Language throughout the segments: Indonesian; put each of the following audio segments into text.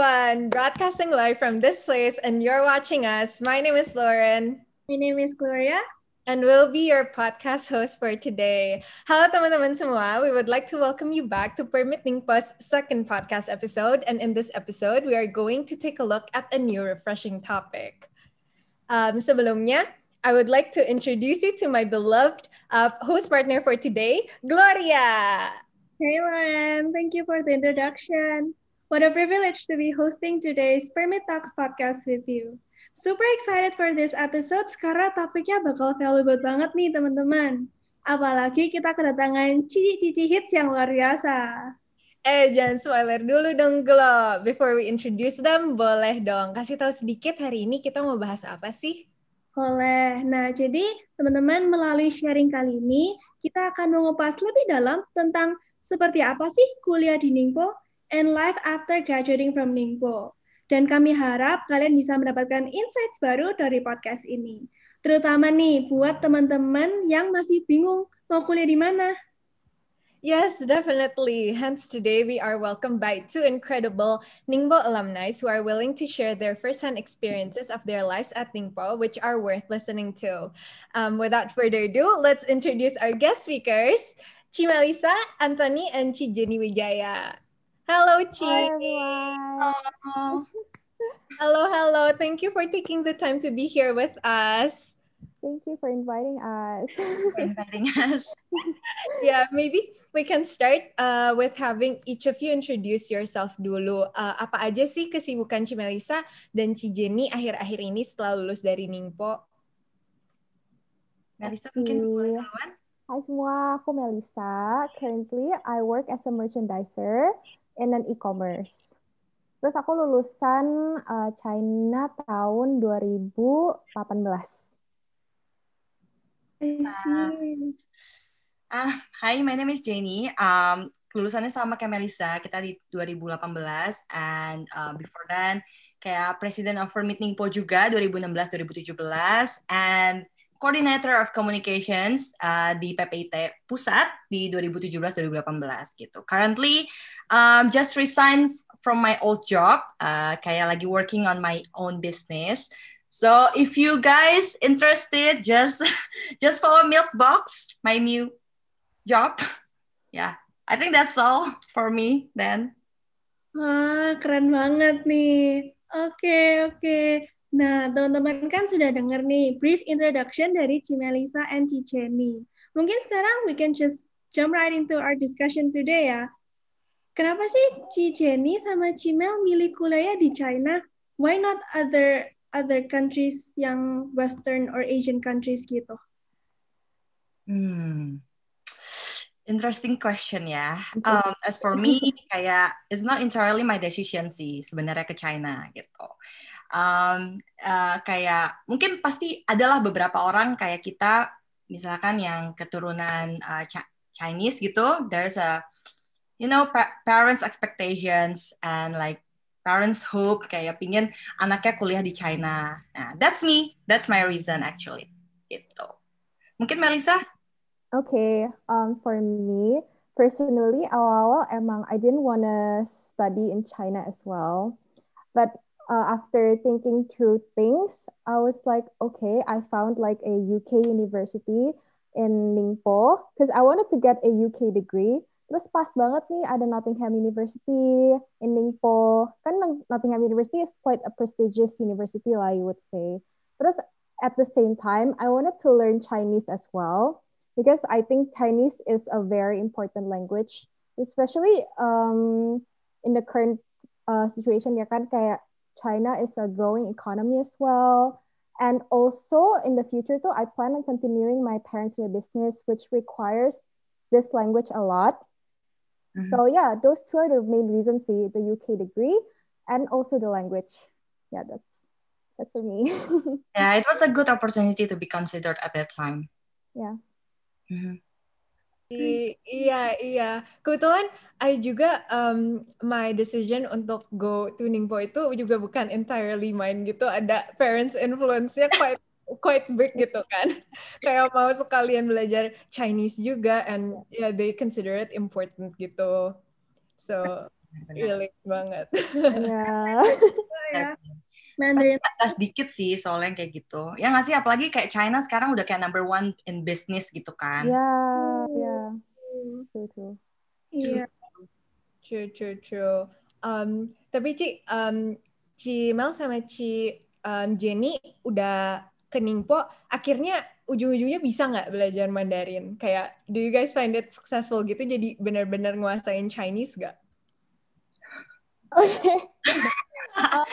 everyone. Broadcasting live from this place, and you're watching us. My name is Lauren. My name is Gloria. And we'll be your podcast host for today. Hello, teman-teman semua. We would like to welcome you back to Permit Ningpa's second podcast episode. And in this episode, we are going to take a look at a new refreshing topic. Um, sebelumnya, I would like to introduce you to my beloved uh, host partner for today, Gloria. Hey, Lauren. Thank you for the introduction. What a privilege to be hosting today's Permit Talks podcast with you. Super excited for this episode karena topiknya bakal valuable banget nih teman-teman. Apalagi kita kedatangan cici-cici hits yang luar biasa. Eh, jangan spoiler dulu dong, Glo. Before we introduce them, boleh dong kasih tahu sedikit hari ini kita mau bahas apa sih? Boleh. Nah, jadi teman-teman melalui sharing kali ini, kita akan mengupas lebih dalam tentang seperti apa sih kuliah di Ningpo and life after graduating from Ningbo. Dan kami harap kalian bisa mendapatkan insights baru dari podcast ini. Terutama nih buat teman-teman yang masih bingung mau kuliah di mana. Yes, definitely. Hence, today we are welcomed by two incredible Ningbo alumni who are willing to share their first-hand experiences of their lives at Ningbo, which are worth listening to. Um, without further ado, let's introduce our guest speakers, Chimalisa, Anthony, and Cijeni Wijaya. Halo Ci. Hello. Oh. hello, Thank you for taking the time to be here with us. Thank you for inviting us. for inviting us. yeah, maybe we can start uh, with having each of you introduce yourself dulu. Uh, apa aja sih kesibukan Cimelisa dan Cijeni akhir-akhir ini setelah lulus dari Ningpo? Melisa mungkin boleh Hai semua, aku Melisa. Currently, I work as a merchandiser in an e-commerce. Terus aku lulusan uh, China tahun 2018. Ah, hi, my name is Jenny. Um, lulusannya sama kayak Melissa. kita di 2018 and uh, before then kayak President of Meeting Po juga 2016-2017 and Coordinator of Communications uh, di PPIT Pusat di 2017-2018 gitu. Currently um, just resigned from my old job. Uh, kayak lagi working on my own business. So if you guys interested, just just follow Milkbox, my new job. yeah, I think that's all for me then. Wah, keren banget nih. Oke, okay, oke. Okay. Nah, teman-teman kan sudah dengar nih brief introduction dari Cimelisa and Ciceni. Mungkin sekarang we can just jump right into our discussion today ya. Kenapa sih Ci Jenny sama Cimel milih kuliah di China? Why not other other countries yang Western or Asian countries gitu? Hmm, Interesting question ya. Um, as for me, kayak it's not entirely my decision sih sebenarnya ke China gitu. Um, uh, kayak mungkin pasti adalah beberapa orang kayak kita misalkan yang keturunan uh, Chinese gitu. There's a you know pa- parents expectations and like parents hope kayak pingin anaknya kuliah di China. Nah, that's me. That's my reason actually. Gitu. Mungkin Melisa? Okay, um, for me personally, awal emang I didn't wanna study in China as well, but uh, after thinking through things, I was like, okay, I found like a UK university in Ningpo because I wanted to get a UK degree. Terus pas banget nih ada Nottingham University, Indingpo. Kan Nottingham University is quite a prestigious university lah, you would say. Terus at the same time, I wanted to learn Chinese as well because I think Chinese is a very important language, especially um, in the current uh, situation ya kan kayak China is a growing economy as well. And also in the future too, I plan on continuing my parents' business, which requires this language a lot. Mm-hmm. So yeah, those two are the main reasons see the UK degree and also the language. Yeah, that's that's for me. yeah, it was a good opportunity to be considered at that time. Yeah. Mm-hmm. I, iya iya kebetulan I juga um, my decision untuk go to Ningbo itu juga bukan entirely mine gitu ada parents influence-nya quite quite big gitu kan kayak mau sekalian belajar Chinese juga and yeah they consider it important gitu so really banget yeah. yeah. Mandarin atas dikit sih soalnya kayak gitu ya nggak sih apalagi kayak China sekarang udah kayak number one in business gitu kan Iya, hmm. iya. ya true true iya true true true um, tapi Ci um, Ci Mel sama Ci um, Jenny udah ke Ningpo akhirnya ujung-ujungnya bisa nggak belajar Mandarin? Kayak do you guys find it successful gitu jadi benar-benar nguasain Chinese nggak? Oke. Okay.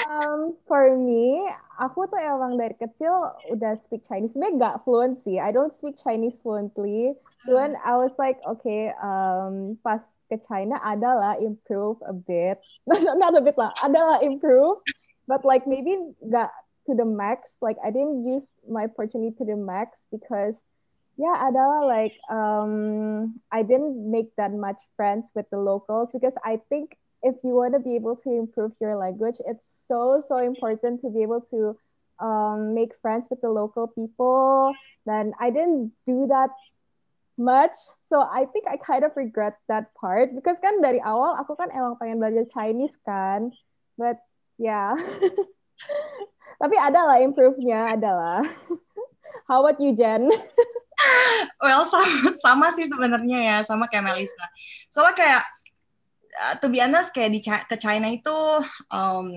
um, for me, aku tuh emang dari kecil udah speak Chinese. Sebenernya nggak fluent sih. I don't speak Chinese fluently. Cuman hmm. I was like, okay, um, pas ke China adalah improve a bit. not a bit lah, adalah improve. But like maybe nggak to the max. Like I didn't use my opportunity to the max because yeah, adalah like um, I didn't make that much friends with the locals because I think if you want to be able to improve your language, it's so so important to be able to um, make friends with the local people. Then I didn't do that much. So I think I kind of regret that part because kan dari awal aku kan emang pengen belajar Chinese kan. But yeah. Tapi ada lah improve-nya, ada lah. How about you, Jen? well, sama, sama sih sebenarnya ya, sama kayak Melisa. Soalnya kayak, eh, to be honest, kayak di ke China itu, um,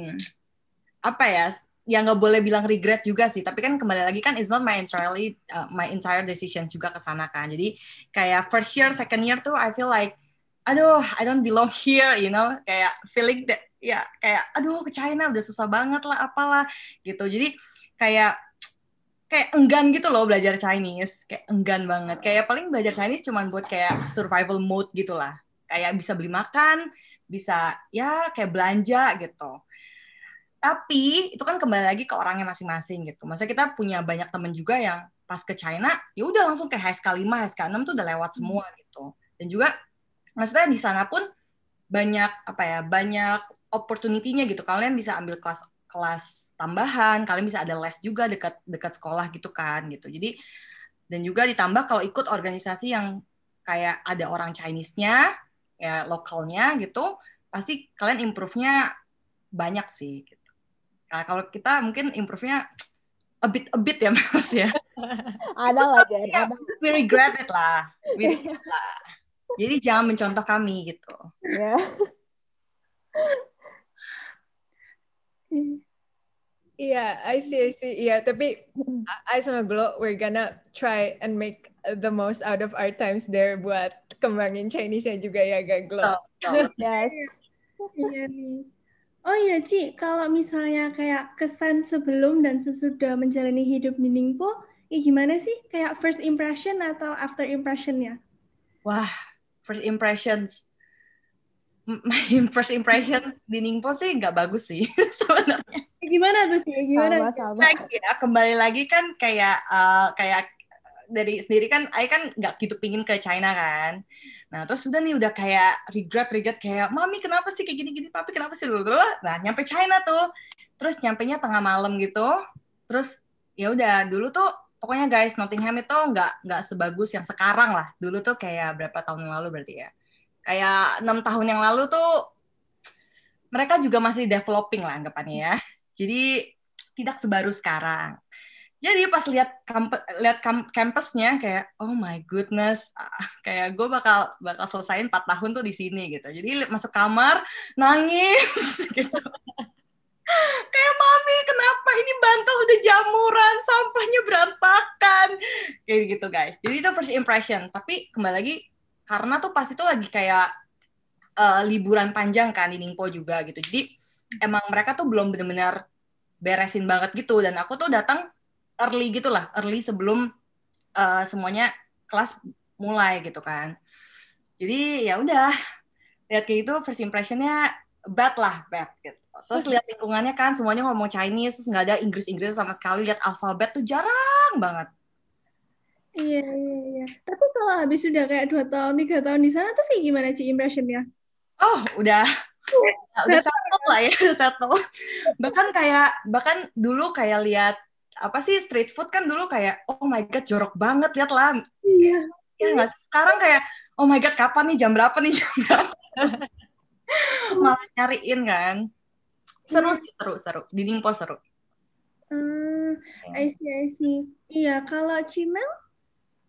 apa ya, yang nggak boleh bilang regret juga sih tapi kan kembali lagi kan it's not my entirely uh, my entire decision juga ke sana kan jadi kayak first year second year tuh I feel like aduh I don't belong here you know kayak feeling that ya kayak aduh ke China udah susah banget lah apalah gitu jadi kayak kayak enggan gitu loh belajar Chinese kayak enggan banget kayak paling belajar Chinese cuman buat kayak survival mode gitulah kayak bisa beli makan bisa ya kayak belanja gitu tapi itu kan kembali lagi ke orangnya masing-masing gitu masa kita punya banyak temen juga yang pas ke China ya udah langsung ke HSK 5 HSK enam tuh udah lewat semua gitu dan juga maksudnya di sana pun banyak apa ya banyak opportunity-nya gitu. Kalian bisa ambil kelas kelas tambahan, kalian bisa ada les juga dekat dekat sekolah gitu kan gitu. Jadi dan juga ditambah kalau ikut organisasi yang kayak ada orang Chinese-nya, ya lokalnya gitu, pasti kalian improve-nya banyak sih gitu. Nah, kalau kita mungkin improve-nya a bit a bit ya Mas ya. ada lah ya, We regret it lah. We regret lah. Jadi jangan mencontoh kami gitu. Ya. Iya, yeah, I see, I see. Iya, yeah, tapi I sama Glo, we're gonna try and make the most out of our times there buat kembangin Chinese-nya juga ya, gak Glo? Oh, yes. Iya. iya nih. Oh iya, Ci, kalau misalnya kayak kesan sebelum dan sesudah menjalani hidup di Ningpo, ya gimana sih? Kayak first impression atau after impression-nya? Wah, first impressions my mm, first impression di Ningpo sih nggak bagus sih sebenarnya. Gimana tuh sih? Gimana? Sama, sama. Lagi ya, ah, kembali lagi kan kayak uh, kayak eh, dari sendiri kan, I kan nggak gitu pingin ke China kan. Nah terus sudah nih udah kayak regret regret kayak mami kenapa sih kayak gini gini papi kenapa sih dulu Nah nyampe China tuh, terus nyampe nya tengah malam gitu. Terus ya udah dulu tuh pokoknya guys Nottingham itu nggak nggak sebagus yang sekarang lah. Dulu tuh kayak berapa tahun lalu berarti ya kayak enam tahun yang lalu tuh mereka juga masih developing lah anggapannya ya. Jadi tidak sebaru sekarang. Jadi pas lihat kamp lihat kampusnya kayak oh my goodness ah, kayak gue bakal bakal selesaiin 4 tahun tuh di sini gitu. Jadi masuk kamar nangis gitu. kayak mami kenapa ini bantal udah jamuran sampahnya berantakan kayak gitu guys. Jadi itu first impression. Tapi kembali lagi karena tuh pas itu lagi kayak uh, liburan panjang kan di Ningpo juga gitu jadi emang mereka tuh belum benar-benar beresin banget gitu dan aku tuh datang early gitu lah, early sebelum uh, semuanya kelas mulai gitu kan jadi ya udah lihat kayak gitu first impressionnya bad lah bad gitu terus lihat lingkungannya kan semuanya ngomong Chinese terus nggak ada Inggris Inggris sama sekali lihat alfabet tuh jarang banget Iya, iya, iya. Tapi kalau habis sudah kayak dua tahun, tiga tahun di sana, tuh sih gimana sih impressionnya? Oh, udah Nah, udah settle lah ya satu. bahkan kayak bahkan dulu kayak lihat apa sih street food kan dulu kayak oh my god jorok banget lihat lah iya ya iya sekarang kayak oh my god kapan nih jam berapa nih jam berapa malah nyariin kan seru sih seru seru di Ningpo seru hmm, I see I see iya kalau Cimel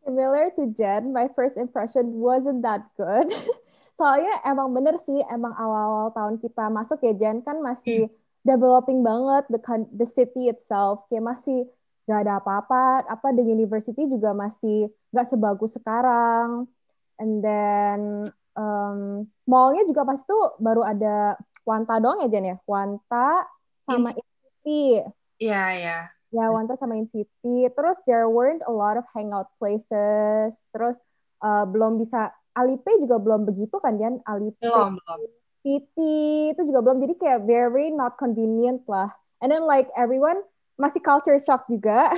Similar to Jen, my first impression wasn't that good. Soalnya emang bener sih, emang awal-awal tahun kita masuk ya Jen kan masih hmm. developing banget the the city itself, kayak masih gak ada apa-apa, apa the university juga masih gak sebagus sekarang. And then um, mallnya juga pas tuh baru ada Wanta dong ya Jen ya, Wanta sama Inti. Iya, yeah, iya. Yeah Ya, yeah, hmm. One sama In City. Terus there weren't a lot of hangout places. Terus uh, belum bisa Alipay juga belum begitu kan, Jan? Alipay, belum, belum. PT itu juga belum. Jadi kayak very not convenient lah. And then like everyone masih culture shock juga.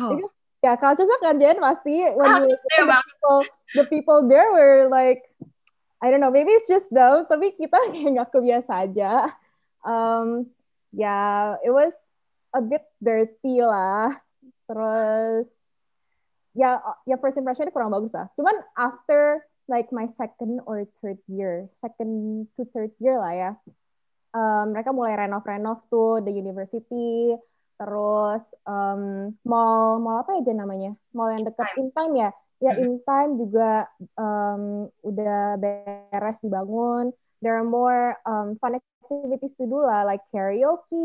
Oh. ya culture shock kan Jan? pasti when ah, you iya the people, the people there were like I don't know maybe it's just them tapi kita kayak nggak kebiasa aja um, ya yeah, it was a bit dirty lah terus ya ya first impression kurang bagus lah cuman after like my second or third year second to third year lah ya um, mereka mulai renov renov tuh the university terus um, mall mall apa aja namanya mall yang dekat in time ya ya in time juga um, udah beres dibangun there are more um, fun activities to do lah like karaoke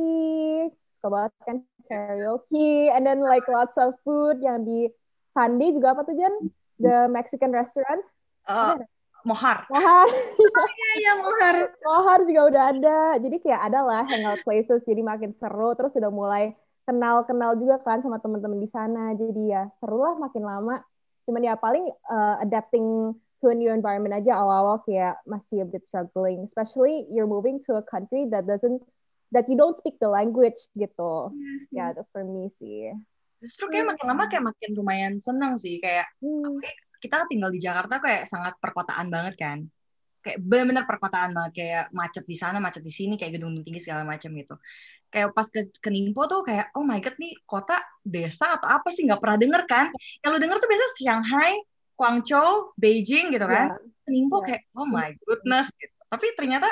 suka banget kan karaoke and then like lots of food yang di Sunday juga apa tuh Jen? The Mexican restaurant. Uh, Mohar. Mohar. oh iya iya Mohar. Mohar juga udah ada. Jadi kayak ada lah hangout places jadi makin seru terus udah mulai kenal-kenal juga kan sama teman-teman di sana. Jadi ya seru lah makin lama. Cuman ya paling uh, adapting to a new environment aja awal-awal kayak masih a bit struggling. Especially you're moving to a country that doesn't that you don't speak the language gitu. Yes, ya, yeah, that's for me sih. Justru kayak iya. makin lama kayak makin lumayan senang sih kayak hmm. kita tinggal di Jakarta kayak sangat perkotaan banget kan. Kayak benar-benar perkotaan banget kayak macet di sana, macet di sini, kayak gedung tinggi segala macam gitu. Kayak pas ke, ke Ningpo tuh kayak oh my god nih kota desa atau apa sih nggak pernah denger kan? Yang lu denger tuh biasa Shanghai, Guangzhou, Beijing gitu kan. Yeah. Iya. Ningpo yeah. kayak oh my goodness gitu. Tapi ternyata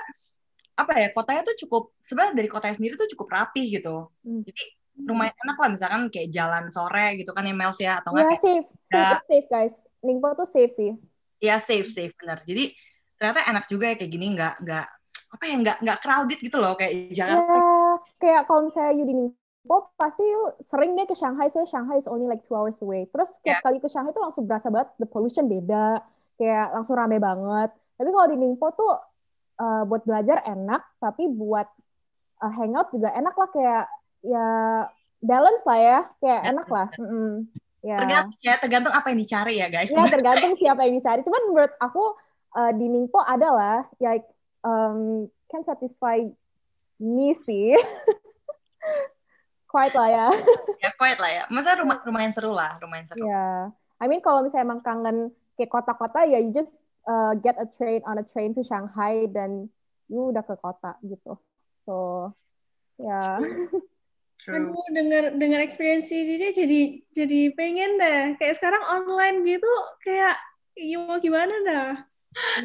apa ya kotanya tuh cukup sebenarnya dari kotanya sendiri tuh cukup rapih gitu hmm. jadi lumayan enak lah misalkan kayak jalan sore gitu kan ya Mels ya atau enggak iya, ya, safe safe ya. safe guys Ningpo tuh safe sih ya safe safe bener jadi ternyata enak juga ya kayak gini nggak nggak apa ya nggak nggak crowded gitu loh kayak jalan ya, kayak kalau misalnya you di Ningpo pasti you sering deh ke Shanghai saya Shanghai is only like two hours away terus tiap yeah. kali ke Shanghai tuh langsung berasa banget the pollution beda kayak langsung rame banget tapi kalau di Ningpo tuh uh, buat belajar enak tapi buat uh, hangout juga enak lah kayak ya balance lah ya kayak iya. enak lah mm -hmm. ya. tergantung ya tergantung apa yang dicari ya guys ya tergantung siapa yang dicari cuman menurut aku uh, di Ningpo adalah lah ya um, can satisfy me sih quiet lah ya ya quiet lah ya masa rumah lumayan iya. seru lah lumayan seru ya yeah. I mean kalau misalnya emang kangen kayak kota-kota ya you just uh, get a train on a train to Shanghai dan lu udah ke kota gitu so ya yeah. True. dengar dengar experience sih jadi jadi pengen deh. Kayak sekarang online gitu kayak mau gimana dah.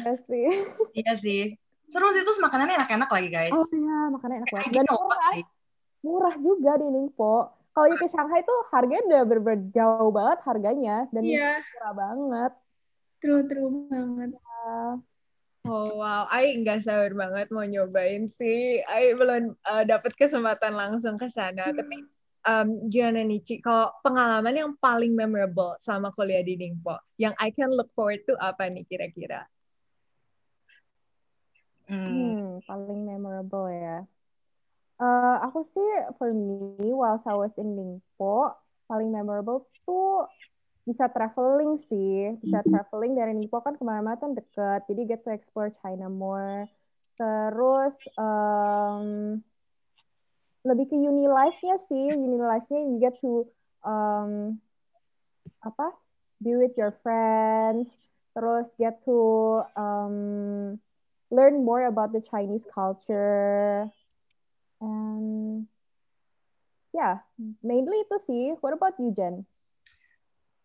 Iya sih. iya sih. Seru sih terus makanannya enak-enak lagi guys. Oh iya, makanannya enak banget. Dan murah, sih. murah juga di Ningpo. Kalau ke Shanghai tuh harganya udah jauh banget harganya dan yeah. murah banget. True true banget. Oh wow, I nggak sabar banget mau nyobain sih. I belum uh, eh, dapat kesempatan langsung ke sana. Hmm. Tapi um, gimana nih Ci, kalau pengalaman yang paling memorable sama kuliah di Ningpo, yang I can look forward to apa nih kira-kira? Hmm, hmm paling memorable ya. Uh, aku sih for me while I was in Ningpo paling memorable tuh bisa traveling sih, bisa mm-hmm. traveling dari Ningpo kan kemana-mana kan deket, jadi get to explore China more. Terus um, lebih ke uni life-nya sih, uni life-nya you get to um, apa? Be with your friends, terus get to um, learn more about the Chinese culture. And yeah, mainly itu sih. What about you, Jen?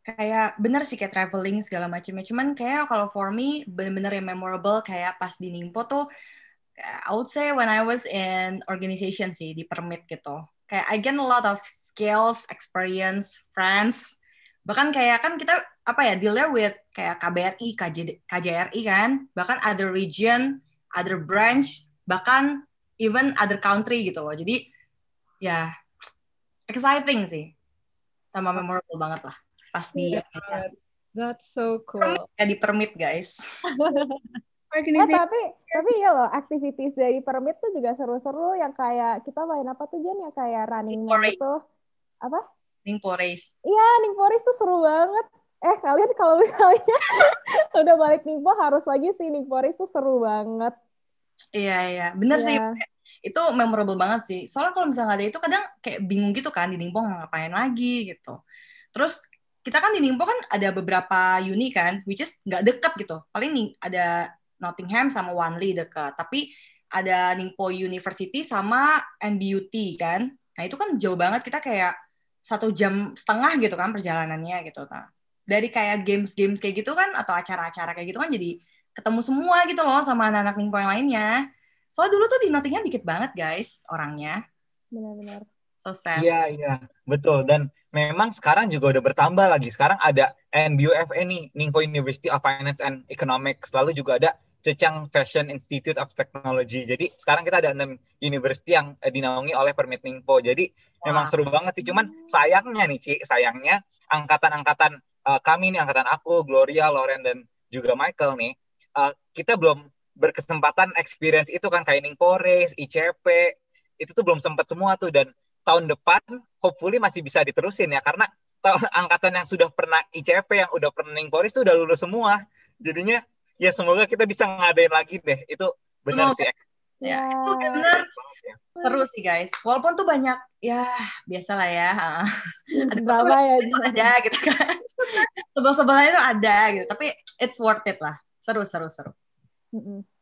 kayak bener sih kayak traveling segala macamnya cuman kayak kalau for me bener-bener yang memorable kayak pas di Ningpo tuh I would say when I was in organization sih di permit gitu kayak I gain a lot of skills experience friends bahkan kayak kan kita apa ya dealnya with kayak KBRI KJ, KJRI kan bahkan other region other branch bahkan even other country gitu loh jadi ya exciting sih sama memorable banget lah pas iya, di That's so cool. Ya di permit guys. Eh, Organization. tapi tapi iya loh aktivitas dari permit tuh juga seru-seru yang kayak kita main apa tuh Jen yang kayak running itu apa? Ningpo race. Iya Ningpo race tuh seru banget. Eh kalian kalau misalnya udah balik Ningpo harus lagi sih Ningpo race tuh seru banget. Iya iya bener yeah. sih iya. itu memorable banget sih. Soalnya kalau misalnya ada itu kadang kayak bingung gitu kan di Ningpo ngapain lagi gitu. Terus kita kan di Ningpo kan ada beberapa uni kan, which is nggak deket gitu. Paling nih ada Nottingham sama Wanli deket, tapi ada Ningpo University sama MBUT kan. Nah itu kan jauh banget kita kayak satu jam setengah gitu kan perjalanannya gitu. Nah, dari kayak games-games kayak gitu kan atau acara-acara kayak gitu kan jadi ketemu semua gitu loh sama anak-anak Ningpo yang lainnya. Soalnya dulu tuh di Nottingham dikit banget guys orangnya. Benar-benar. So sad. Iya, iya. Betul. Dan memang sekarang juga udah bertambah lagi. Sekarang ada NBUFA nih, Ningpo University of Finance and Economics. Lalu juga ada Cecang Fashion Institute of Technology. Jadi sekarang kita ada enam universitas yang eh, dinaungi oleh Permit Ningpo. Jadi Wah. memang seru banget sih. Cuman sayangnya nih, Ci, sayangnya angkatan-angkatan uh, kami nih, angkatan aku, Gloria, Loren, dan juga Michael nih, uh, kita belum berkesempatan experience itu kan kayak Ningpo Race, ICP, itu tuh belum sempat semua tuh dan tahun depan hopefully masih bisa diterusin ya karena angkatan yang sudah pernah ICP yang udah pernah Ningporis itu udah lulus semua. Jadinya ya semoga kita bisa ngadain lagi deh. Itu benar semoga. sih. Ya, ya. itu benar. Terus sih guys. Walaupun tuh banyak ya biasalah ya. Hmm, ada apa ya ada gitu kan. Sebel-sebelnya tuh ada gitu, tapi it's worth it lah. Seru seru seru.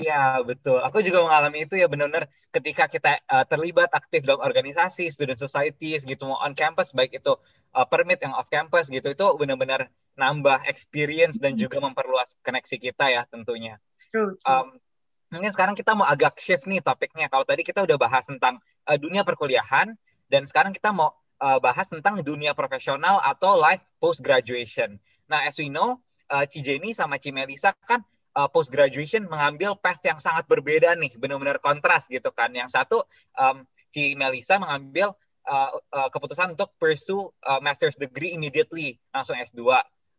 Iya betul. Aku juga mengalami itu ya benar-benar ketika kita uh, terlibat aktif dalam organisasi, student societies gitu mau on campus baik itu uh, permit yang off campus gitu itu benar-benar nambah experience dan juga memperluas koneksi kita ya tentunya. True. true. Um, mungkin sekarang kita mau agak shift nih topiknya. Kalau tadi kita udah bahas tentang uh, dunia perkuliahan dan sekarang kita mau uh, bahas tentang dunia profesional atau life post graduation. Nah, as we know, uh, Cijeni sama Cimelisa kan uh, post graduation mengambil path yang sangat berbeda nih, benar-benar kontras gitu kan. Yang satu um, si Melisa mengambil uh, uh, keputusan untuk pursue uh, master's degree immediately, langsung S2.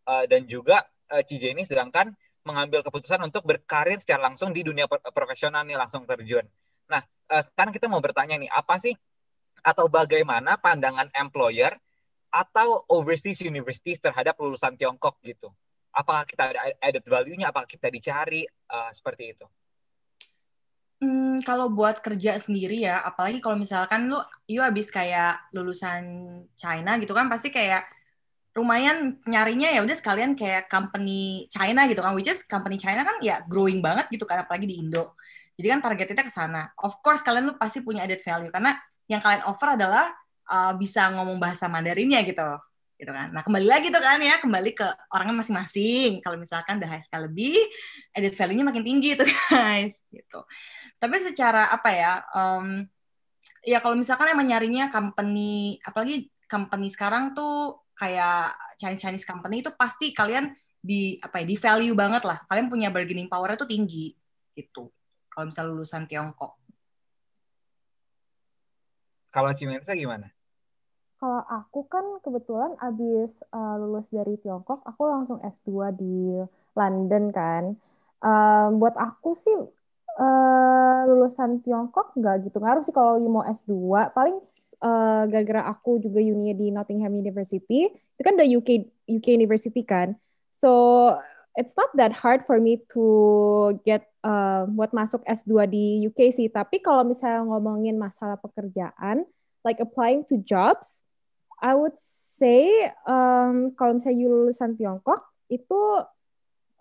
Uh, dan juga uh, ini sedangkan mengambil keputusan untuk berkarir secara langsung di dunia profesional nih langsung terjun. Nah, uh, sekarang kita mau bertanya nih, apa sih atau bagaimana pandangan employer atau overseas universities terhadap lulusan Tiongkok gitu? apakah kita ada added value-nya apakah kita dicari uh, seperti itu Hmm, kalau buat kerja sendiri ya, apalagi kalau misalkan lu you abis kayak lulusan China gitu kan pasti kayak lumayan nyarinya ya udah sekalian kayak company China gitu kan which is company China kan ya growing banget gitu kan apalagi di Indo. Jadi kan target kita ke sana. Of course kalian lu pasti punya added value karena yang kalian offer adalah uh, bisa ngomong bahasa Mandarinnya gitu gitu kan. Nah kembali lagi tuh kan ya kembali ke orangnya masing-masing. Kalau misalkan the HSK lebih, edit value-nya makin tinggi tuh guys gitu. Tapi secara apa ya? Um, ya kalau misalkan emang nyarinya company, apalagi company sekarang tuh kayak Chinese Chinese company itu pasti kalian di apa ya di value banget lah. Kalian punya bargaining power-nya tuh tinggi gitu. Kalau misalnya lulusan Tiongkok. Kalau Cimensa gimana? kalau aku kan kebetulan abis uh, lulus dari Tiongkok, aku langsung S2 di London kan. Um, buat aku sih uh, lulusan Tiongkok nggak gitu ngaruh sih kalau mau S2. Paling uh, gara-gara aku juga uni di Nottingham University, itu kan udah UK, UK University kan. So it's not that hard for me to get uh, buat masuk S2 di UK sih. Tapi kalau misalnya ngomongin masalah pekerjaan, like applying to jobs, I would say um, kalau misalnya you lulusan Tiongkok itu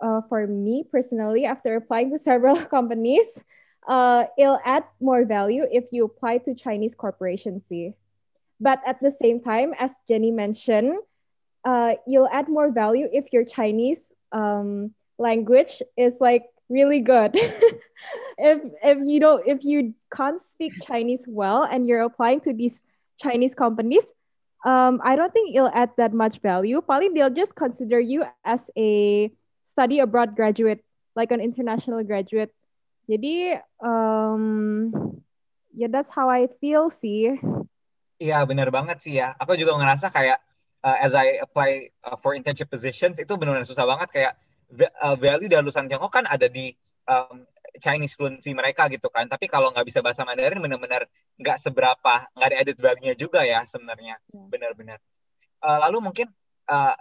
uh, for me personally after applying to several companies uh, it'll add more value if you apply to Chinese corporations But at the same time, as Jenny mentioned, uh, you'll add more value if your Chinese um, language is like really good. if if you don't if you can't speak Chinese well and you're applying to these Chinese companies, um, I don't think it'll add that much value. Paling they'll just consider you as a study abroad graduate, like an international graduate. Jadi, um, ya yeah, that's how I feel sih. Iya, benar banget sih ya. Aku juga ngerasa kayak uh, as I apply uh, for internship positions itu benar-benar susah banget kayak uh, value dari lulusan Tiongkok kan ada di um, Chinese fluency mereka gitu kan. Tapi kalau nggak bisa bahasa Mandarin benar-benar nggak seberapa, nggak ada edit value-nya juga ya sebenarnya, yeah. Hmm. benar-benar. Uh, lalu mungkin uh,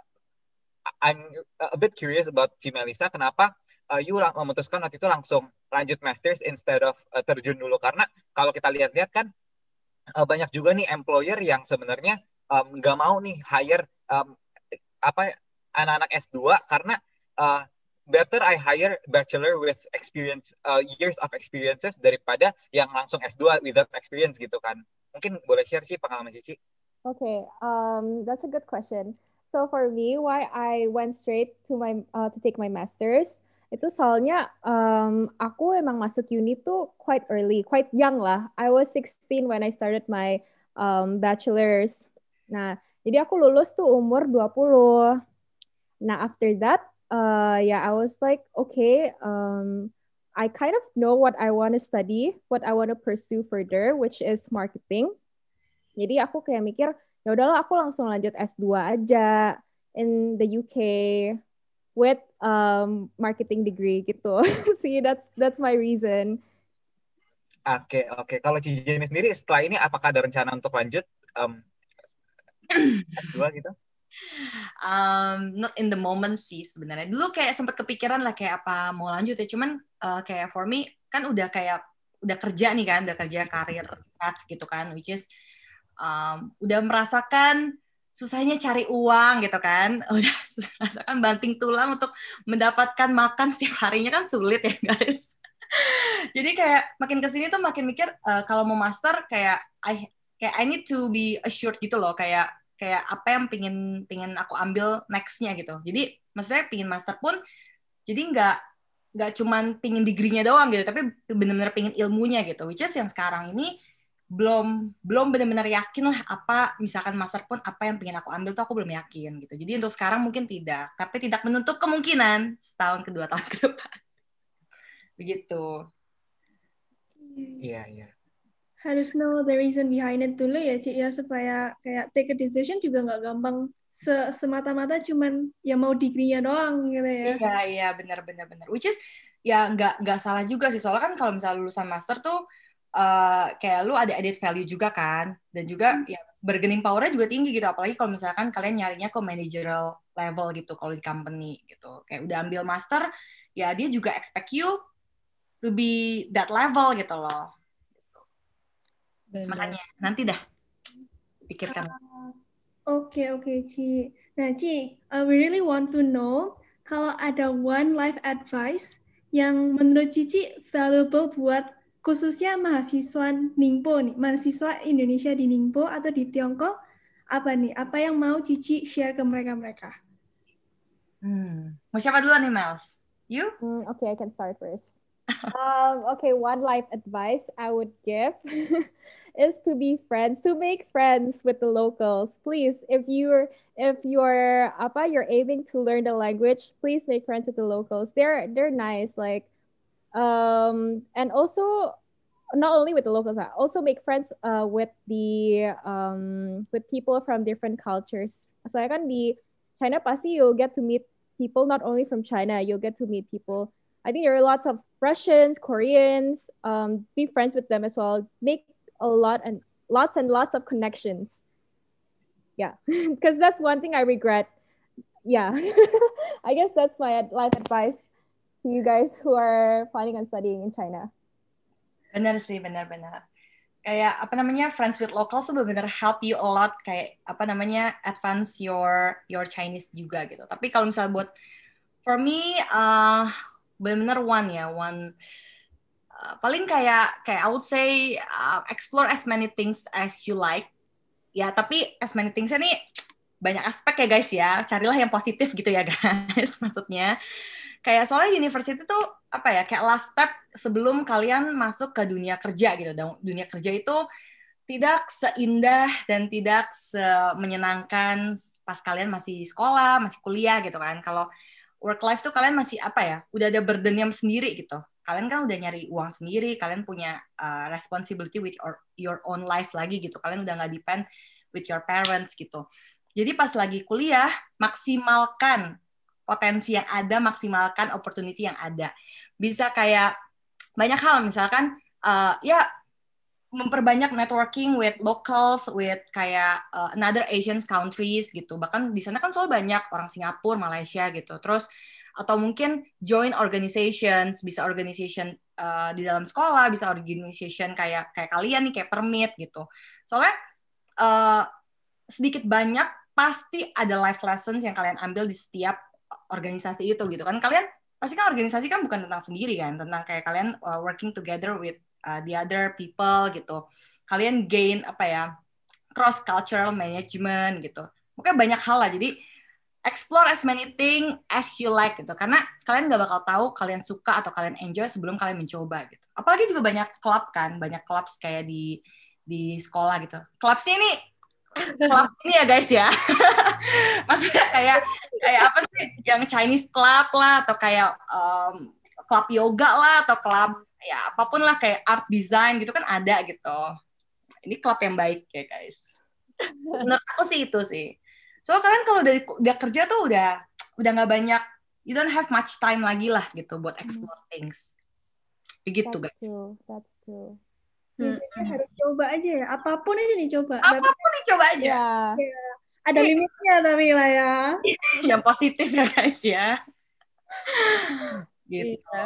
I'm eh, a bit curious about Cimelisa, kenapa uh, you lang- memutuskan waktu itu langsung lanjut masters instead of uh, terjun dulu karena kalau kita lihat-lihat kan uh, banyak juga nih employer yang sebenarnya nggak um, mau nih hire um, apa anak-anak S2 karena uh, better I hire bachelor with experience uh, years of experiences daripada yang langsung S2 without experience gitu kan. Mungkin boleh share sih pengalaman Cici. Oke, okay, um, that's a good question. So for me, why I went straight to my uh, to take my masters itu soalnya um, aku emang masuk uni tuh quite early, quite young lah. I was 16 when I started my um, bachelor's. Nah, jadi aku lulus tuh umur 20. Nah, after that uh, yeah, I was like, okay, um, I kind of know what I want to study, what I want to pursue further, which is marketing. Jadi aku kayak mikir, ya udahlah aku langsung lanjut S2 aja in the UK with um, marketing degree gitu. See, that's that's my reason. Oke, okay, oke. Okay. Kalau Cici sendiri setelah ini apakah ada rencana untuk lanjut um, S2 gitu? um, not in the moment sih sebenarnya dulu kayak sempat kepikiran lah kayak apa mau lanjut ya cuman uh, kayak for me kan udah kayak udah kerja nih kan udah kerja karir gitu kan which is um, udah merasakan susahnya cari uang gitu kan udah merasakan banting tulang untuk mendapatkan makan setiap harinya kan sulit ya guys jadi kayak makin kesini tuh makin mikir uh, kalau mau master kayak I kayak I need to be assured gitu loh kayak kayak apa yang pingin pingin aku ambil nextnya gitu jadi maksudnya pingin master pun jadi nggak nggak cuman pingin degree-nya doang gitu tapi bener-bener pingin ilmunya gitu which is yang sekarang ini belum belum benar-benar yakin lah apa misalkan master pun apa yang pengen aku ambil tuh aku belum yakin gitu. Jadi untuk sekarang mungkin tidak, tapi tidak menutup kemungkinan setahun kedua tahun ke depan. Begitu. Iya, iya harus know the reason behind it dulu ya Cik ya supaya kayak take a decision juga nggak gampang se semata-mata cuman ya mau degree-nya doang gitu ya. Iya iya benar benar benar. Which is ya nggak nggak salah juga sih soalnya kan kalau misalnya lulusan master tuh Uh, kayak lu ada added value juga kan dan juga hmm. ya bargaining powernya juga tinggi gitu apalagi kalau misalkan kalian nyarinya ke managerial level gitu kalau di company gitu kayak udah ambil master ya dia juga expect you to be that level gitu loh Benar. Makanya nanti dah pikirkan. Ah, oke, oke, Ci. Nah, Ci, uh, we really want to know kalau ada one life advice yang menurut Cici valuable buat khususnya mahasiswa Ningpo nih, mahasiswa Indonesia di Ningpo atau di Tiongkok, apa nih? Apa yang mau Cici share ke mereka-mereka? Hmm. Mau siapa dulu nih, Mels? You? Hmm, okay, I can start first. um, okay, one life advice I would give is to be friends, to make friends with the locals. Please, if you're if you're apa, you're aiming to learn the language, please make friends with the locals. They're they're nice, like um, and also not only with the locals, I uh, also make friends uh, with the um, with people from different cultures. So I can be China pasi you'll get to meet people not only from China, you'll get to meet people. I think there are lots of Russians, Koreans. Um, be friends with them as well. Make a lot and lots and lots of connections. Yeah, because that's one thing I regret. Yeah, I guess that's my life advice to you guys who are planning on studying in China. Benar sih, benar-benar. Kayak apa namanya friends with locals tuh benar help you a lot kayak apa namanya advance your your Chinese juga gitu. Tapi kalau misalnya buat for me uh, benar one ya one Eh, paling kayak kayak I would say uh, explore as many things as you like ya tapi as many things ini banyak aspek ya guys ya carilah yang positif gitu ya guys maksudnya kayak soalnya university tuh apa ya kayak last step sebelum kalian masuk ke dunia kerja gitu dunia kerja itu tidak seindah dan tidak menyenangkan pas kalian masih sekolah masih kuliah gitu kan kalau work life tuh kalian masih apa ya? Udah ada yang sendiri gitu. Kalian kan udah nyari uang sendiri, kalian punya uh, responsibility with your, your own life lagi gitu. Kalian udah nggak depend with your parents gitu. Jadi pas lagi kuliah, maksimalkan potensi yang ada, maksimalkan opportunity yang ada. Bisa kayak banyak hal misalkan uh, ya memperbanyak networking with locals, with kayak uh, another Asian countries gitu. Bahkan di sana kan soal banyak orang Singapura, Malaysia gitu. Terus atau mungkin join organizations, bisa organization uh, di dalam sekolah, bisa organization kayak kayak kalian nih kayak permit gitu. Soalnya uh, sedikit banyak pasti ada life lessons yang kalian ambil di setiap organisasi itu gitu kan. Kalian pasti kan organisasi kan bukan tentang sendiri kan, tentang kayak kalian uh, working together with uh, the other people gitu kalian gain apa ya cross cultural management gitu pokoknya banyak hal lah jadi explore as many thing as you like gitu karena kalian nggak bakal tahu kalian suka atau kalian enjoy sebelum kalian mencoba gitu apalagi juga banyak klub kan banyak klub kayak di di sekolah gitu klub sini klub ini ya guys ya maksudnya kayak kayak apa sih yang Chinese club lah atau kayak um, klub yoga lah atau club ya apapun lah kayak art design gitu kan ada gitu ini klub yang baik ya guys menurut aku sih itu sih so kalian kalau dari udah kerja tuh udah udah nggak banyak you don't have much time lagi lah gitu buat hmm. explore things begitu that's guys true. that's true hmm. Jadi harus coba aja ya apapun aja dicoba apapun dicoba aja ya. ada iya. limitnya tapi lah ya yang positif ya guys ya iya. gitu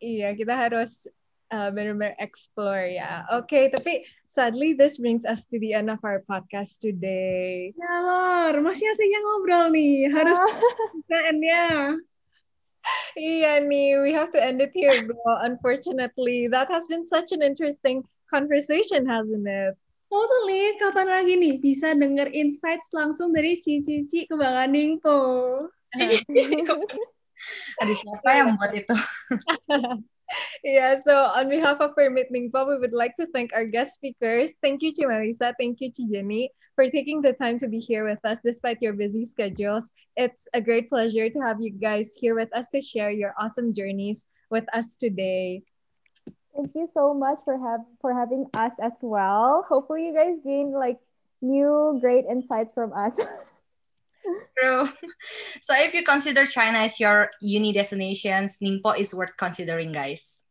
Iya, kita harus uh, benar-benar explore ya. Oke, okay, tapi sadly this brings us to the end of our podcast today. Ya lor, masih yang ngobrol nih. Harus ah. kita end ya. Iya nih, we have to end it here, bro. Unfortunately, that has been such an interesting conversation, hasn't it? Totally, kapan lagi nih bisa denger insights langsung dari Cici Cici Ningko? ada siapa yang buat itu? yeah, so on behalf of Permit Ningpa, we would like to thank our guest speakers. Thank you, Chimalisa. Thank you, Chijeni, for taking the time to be here with us despite your busy schedules. It's a great pleasure to have you guys here with us to share your awesome journeys with us today. Thank you so much for have for having us as well. Hopefully you guys gained like new great insights from us. so if you consider China as your uni destinations, Ningpo is worth considering, guys.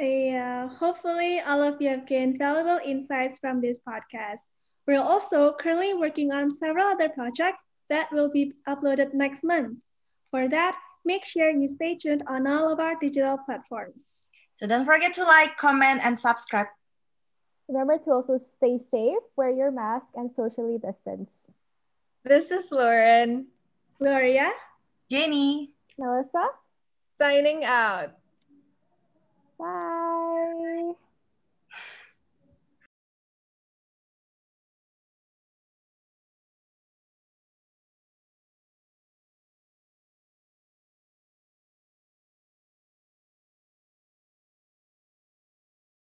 Yeah, hopefully all of you have gained valuable insights from this podcast. We're also currently working on several other projects that will be uploaded next month. For that, make sure you stay tuned on all of our digital platforms. So don't forget to like, comment, and subscribe. Remember to also stay safe, wear your mask, and socially distance. This is Lauren, Gloria, Jenny, Melissa, signing out. Bye.